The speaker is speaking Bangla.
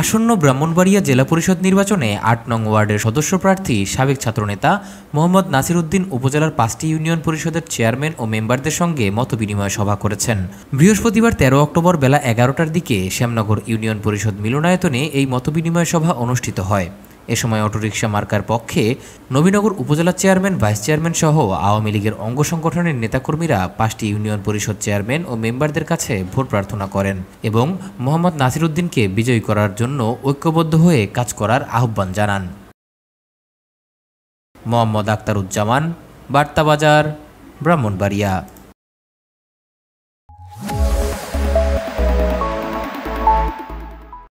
আসন্ন ব্রাহ্মণবাড়িয়া জেলা পরিষদ নির্বাচনে আট নং ওয়ার্ডের সদস্য প্রার্থী সাবেক ছাত্রনেতা মোহাম্মদ নাসির উদ্দিন উপজেলার পাঁচটি ইউনিয়ন পরিষদের চেয়ারম্যান ও মেম্বারদের সঙ্গে মতবিনিময় সভা করেছেন বৃহস্পতিবার তেরো অক্টোবর বেলা এগারোটার দিকে শ্যামনগর ইউনিয়ন পরিষদ মিলনায়তনে এই মতবিনিময় সভা অনুষ্ঠিত হয় এ সময় অটোরিকশা মার্কার পক্ষে নবীনগর উপজেলা চেয়ারম্যান ভাইস চেয়ারম্যান সহ আওয়ামী লীগের অঙ্গ সংগঠনের নেতাকর্মীরা পাঁচটি ইউনিয়ন পরিষদ চেয়ারম্যান ও মেম্বারদের কাছে ভোট প্রার্থনা করেন এবং মোহাম্মদ নাসিরুদ্দিনকে বিজয়ী করার জন্য ঐক্যবদ্ধ হয়ে কাজ করার আহ্বান জানান মোহাম্মদ আক্তারুজ্জামান বার্তাবাজার ব্রাহ্মণবাড়িয়া